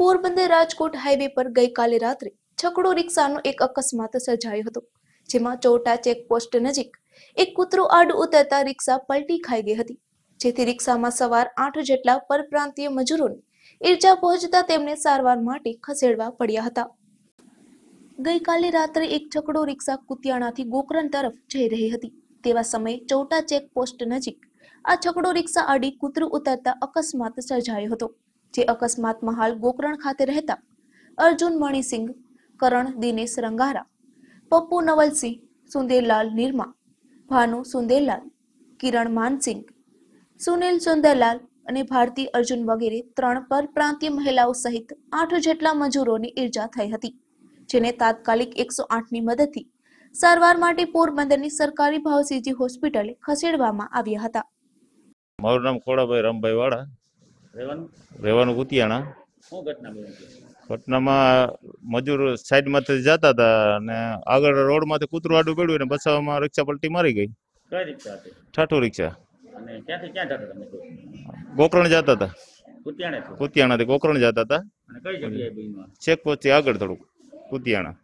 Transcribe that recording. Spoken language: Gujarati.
પોરબંદર રાજકોટ હાઈવે પર ગઈકાલે રાત્રે છકડો રિક્ષાનો એક અકસ્માત સર્જાયો હતો જેમાં ચોટા ચેકપોસ્ટ નજીક એક કૂતરો આડ ઉતરતા રિક્ષા પલટી ખાઈ ગઈ હતી જેથી રિક્ષામાં સવાર આઠ જેટલા પરપ્રાંતીય મજૂરોને ઈજા પહોંચતા તેમને સારવાર માટે ખસેડવા પડ્યા હતા ગઈકાલે રાત્રે એક છકડો રિક્ષા કુતિયાણાથી ગોકરણ તરફ જઈ રહી હતી તેવા સમયે ચૌટા ચેકપોસ્ટ નજીક આ છકડો રિક્ષા આડી કૂતરું ઉતરતા અકસ્માત સર્જાયો હતો જે અકસ્માતમાં હાલ ગોકરણ ખાતે રહેતા અર્જુન મણિસિંહ કરણ દિનેશ રંગારા પપ્પુ નવલસિંહ સુંદેરલાલ નિર્મા ભાનુ સુંદેરલાલ કિરણ માનસિંહ સુનિલ સુંદરલાલ અને ભારતી અર્જુન વગેરે ત્રણ પરપ્રાંતીય મહિલાઓ સહિત આઠ જેટલા મજૂરોને ઈજા થઈ હતી જેને તાત્કાલિક એકસો આઠની મદદથી સારવાર માટે પોરબંદરની સરકારી ભાવસીજી હોસ્પિટલે ખસેડવામાં આવ્યા હતા મારું નામ ખોડાભાઈ રામભાઈ વાળા રહેવાનું કુતિયાણા ઘટનામાં મજૂર સાઈડ માંથી જતા હતા અને આગળ રોડ માંથી કૂતરું આડું પડ્યું ને બસાવવામાં રિક્ષા પલટી મારી ગઈ કઈ રિક્ષા ઠાઠું રિક્ષા અને ક્યાંથી ક્યાં જતા હતા ગોકરણ જતા હતા કુતિયાણા કુતિયાણાથી ગોકરણ જતા હતા અને કઈ જગ્યાએ ચેકપોસ્ટથી આગળ થોડુંક કુતિયાણા